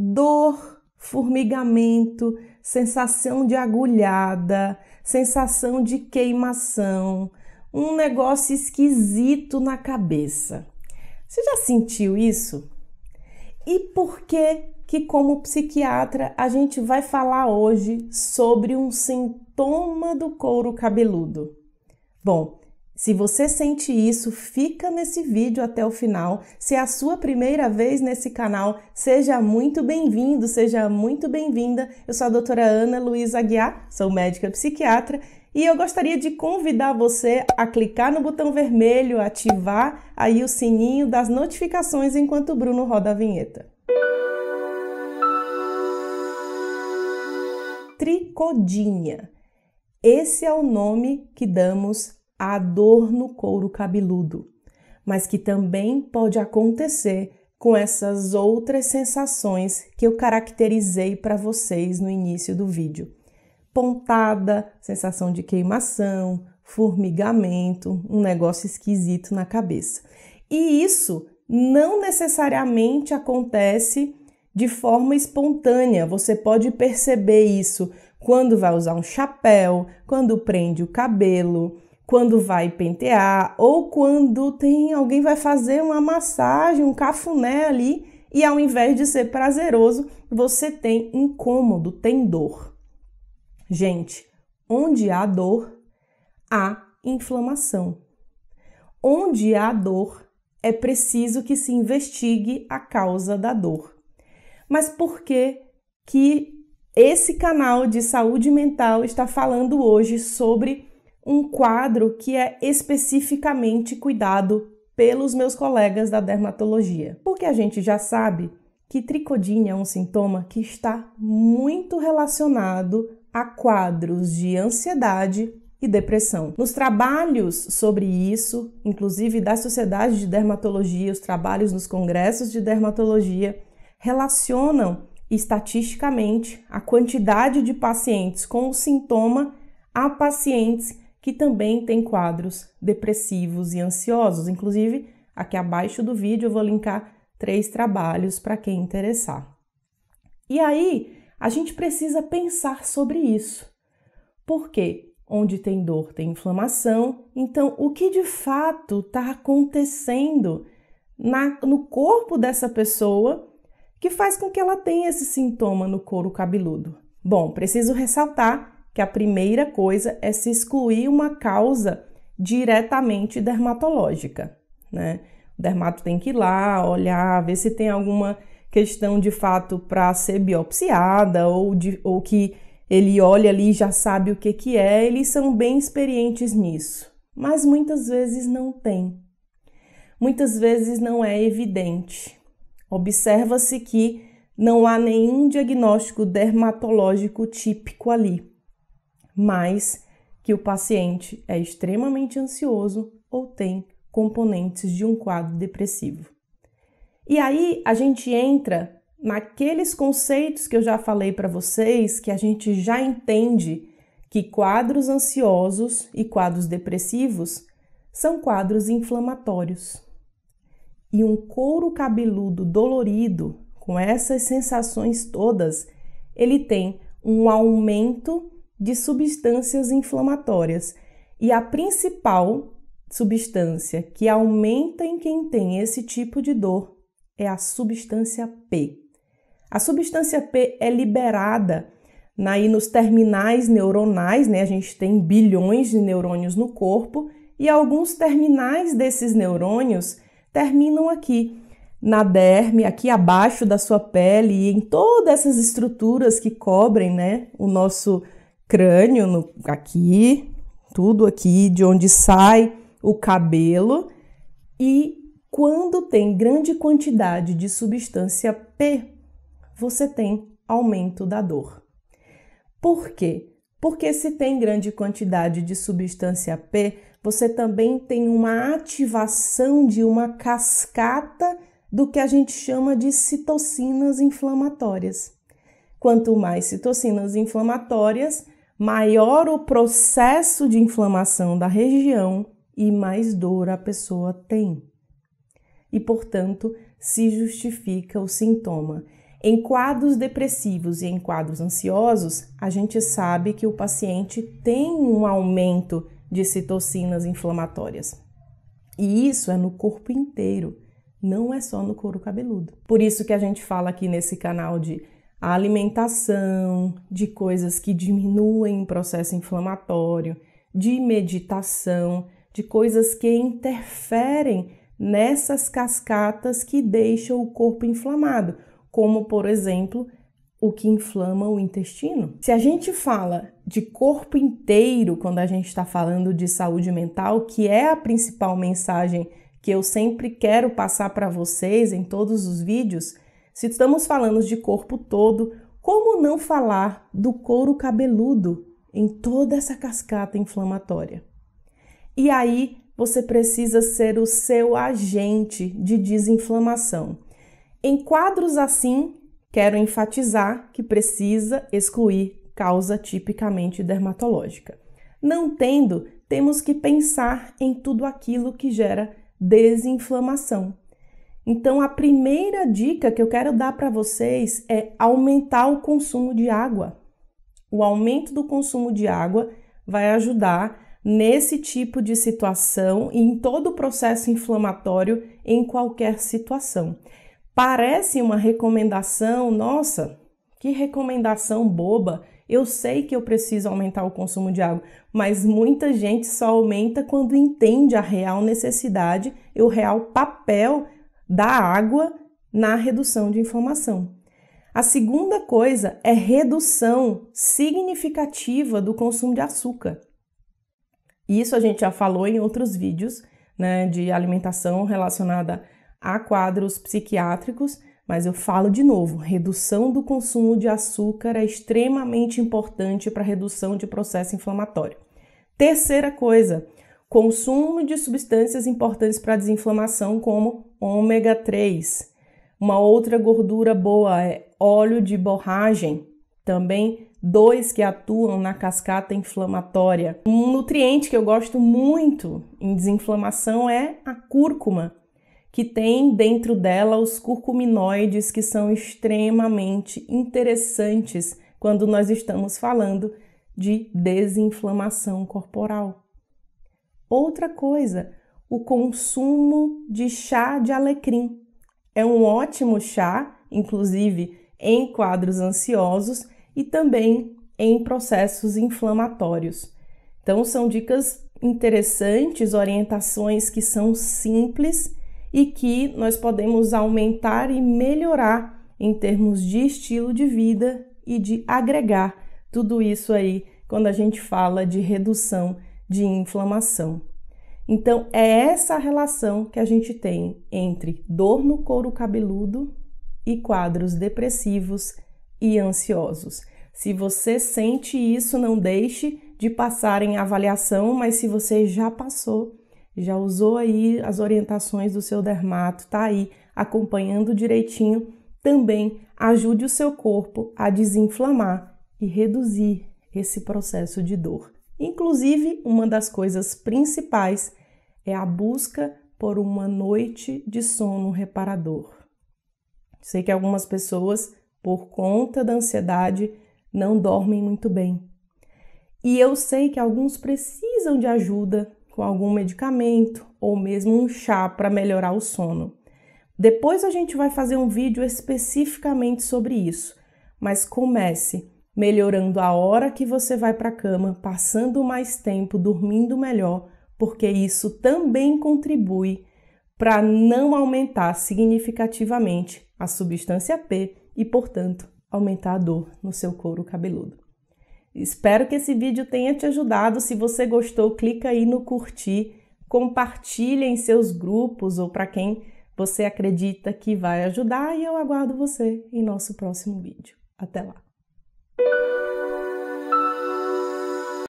dor, formigamento, sensação de agulhada, sensação de queimação, um negócio esquisito na cabeça. Você já sentiu isso? E por que que como psiquiatra a gente vai falar hoje sobre um sintoma do couro cabeludo? Bom, se você sente isso, fica nesse vídeo até o final. Se é a sua primeira vez nesse canal, seja muito bem-vindo, seja muito bem-vinda. Eu sou a doutora Ana Luiz Aguiar, sou médica psiquiatra e eu gostaria de convidar você a clicar no botão vermelho, ativar aí o sininho das notificações enquanto o Bruno roda a vinheta. Tricodinha. Esse é o nome que damos a dor no couro cabeludo, mas que também pode acontecer com essas outras sensações que eu caracterizei para vocês no início do vídeo. Pontada, sensação de queimação, formigamento, um negócio esquisito na cabeça. E isso não necessariamente acontece de forma espontânea. Você pode perceber isso quando vai usar um chapéu, quando prende o cabelo, quando vai pentear ou quando tem alguém vai fazer uma massagem, um cafuné ali, e ao invés de ser prazeroso, você tem incômodo, tem dor. Gente, onde há dor, há inflamação. Onde há dor, é preciso que se investigue a causa da dor. Mas por que que esse canal de saúde mental está falando hoje sobre um quadro que é especificamente cuidado pelos meus colegas da dermatologia. Porque a gente já sabe que tricodinha é um sintoma que está muito relacionado a quadros de ansiedade e depressão. Nos trabalhos sobre isso, inclusive da Sociedade de Dermatologia, os trabalhos nos congressos de dermatologia relacionam estatisticamente a quantidade de pacientes com o sintoma a pacientes que também tem quadros depressivos e ansiosos. Inclusive, aqui abaixo do vídeo eu vou linkar três trabalhos para quem interessar. E aí, a gente precisa pensar sobre isso. Porque onde tem dor tem inflamação. Então, o que de fato está acontecendo na, no corpo dessa pessoa que faz com que ela tenha esse sintoma no couro cabeludo? Bom, preciso ressaltar que a primeira coisa é se excluir uma causa diretamente dermatológica, né? O dermato tem que ir lá, olhar, ver se tem alguma questão de fato para ser biopsiada ou, de, ou que ele olha ali e já sabe o que, que é, eles são bem experientes nisso. Mas muitas vezes não tem. Muitas vezes não é evidente. Observa-se que não há nenhum diagnóstico dermatológico típico ali mas que o paciente é extremamente ansioso ou tem componentes de um quadro depressivo. E aí a gente entra naqueles conceitos que eu já falei para vocês, que a gente já entende que quadros ansiosos e quadros depressivos são quadros inflamatórios. E um couro cabeludo dolorido, com essas sensações todas, ele tem um aumento de substâncias inflamatórias. E a principal substância que aumenta em quem tem esse tipo de dor é a substância P. A substância P é liberada aí nos terminais neuronais, né? A gente tem bilhões de neurônios no corpo e alguns terminais desses neurônios terminam aqui na derme, aqui abaixo da sua pele e em todas essas estruturas que cobrem, né, o nosso crânio, no, aqui, tudo aqui, de onde sai o cabelo. E quando tem grande quantidade de substância P, você tem aumento da dor. Por quê? Porque se tem grande quantidade de substância P, você também tem uma ativação de uma cascata do que a gente chama de citocinas inflamatórias. Quanto mais citocinas inflamatórias, maior o processo de inflamação da região e mais dor a pessoa tem. E, portanto, se justifica o sintoma. Em quadros depressivos e em quadros ansiosos, a gente sabe que o paciente tem um aumento de citocinas inflamatórias. E isso é no corpo inteiro, não é só no couro cabeludo. Por isso que a gente fala aqui nesse canal de a alimentação, de coisas que diminuem o processo inflamatório, de meditação, de coisas que interferem nessas cascatas que deixam o corpo inflamado, como por exemplo, o que inflama o intestino. Se a gente fala de corpo inteiro quando a gente está falando de saúde mental, que é a principal mensagem que eu sempre quero passar para vocês em todos os vídeos, se estamos falando de corpo todo, como não falar do couro cabeludo em toda essa cascata inflamatória? E aí você precisa ser o seu agente de desinflamação. Em quadros assim, quero enfatizar que precisa excluir causa tipicamente dermatológica. Não tendo, temos que pensar em tudo aquilo que gera desinflamação. Então, a primeira dica que eu quero dar para vocês é aumentar o consumo de água. O aumento do consumo de água vai ajudar nesse tipo de situação e em todo o processo inflamatório em qualquer situação. Parece uma recomendação, nossa, que recomendação boba. Eu sei que eu preciso aumentar o consumo de água, mas muita gente só aumenta quando entende a real necessidade e o real papel da água na redução de inflamação. A segunda coisa é redução significativa do consumo de açúcar. Isso a gente já falou em outros vídeos né, de alimentação relacionada a quadros psiquiátricos, mas eu falo de novo: redução do consumo de açúcar é extremamente importante para redução de processo inflamatório. Terceira coisa, consumo de substâncias importantes para a desinflamação, como ômega 3. Uma outra gordura boa é óleo de borragem, também dois que atuam na cascata inflamatória. Um nutriente que eu gosto muito em desinflamação é a cúrcuma, que tem dentro dela os curcuminoides que são extremamente interessantes quando nós estamos falando de desinflamação corporal. Outra coisa, o consumo de chá de alecrim. É um ótimo chá, inclusive em quadros ansiosos e também em processos inflamatórios. Então, são dicas interessantes, orientações que são simples e que nós podemos aumentar e melhorar em termos de estilo de vida e de agregar tudo isso aí quando a gente fala de redução de inflamação. Então, é essa relação que a gente tem entre dor no couro cabeludo e quadros depressivos e ansiosos. Se você sente isso, não deixe de passar em avaliação, mas se você já passou, já usou aí as orientações do seu dermato, tá aí acompanhando direitinho, também ajude o seu corpo a desinflamar e reduzir esse processo de dor. Inclusive, uma das coisas principais é a busca por uma noite de sono reparador. Sei que algumas pessoas, por conta da ansiedade, não dormem muito bem. E eu sei que alguns precisam de ajuda com algum medicamento ou mesmo um chá para melhorar o sono. Depois a gente vai fazer um vídeo especificamente sobre isso, mas comece melhorando a hora que você vai para a cama, passando mais tempo, dormindo melhor, porque isso também contribui para não aumentar significativamente a substância P e, portanto, aumentar a dor no seu couro cabeludo. Espero que esse vídeo tenha te ajudado. Se você gostou, clica aí no curtir, compartilha em seus grupos ou para quem você acredita que vai ajudar e eu aguardo você em nosso próximo vídeo. Até lá! Thank you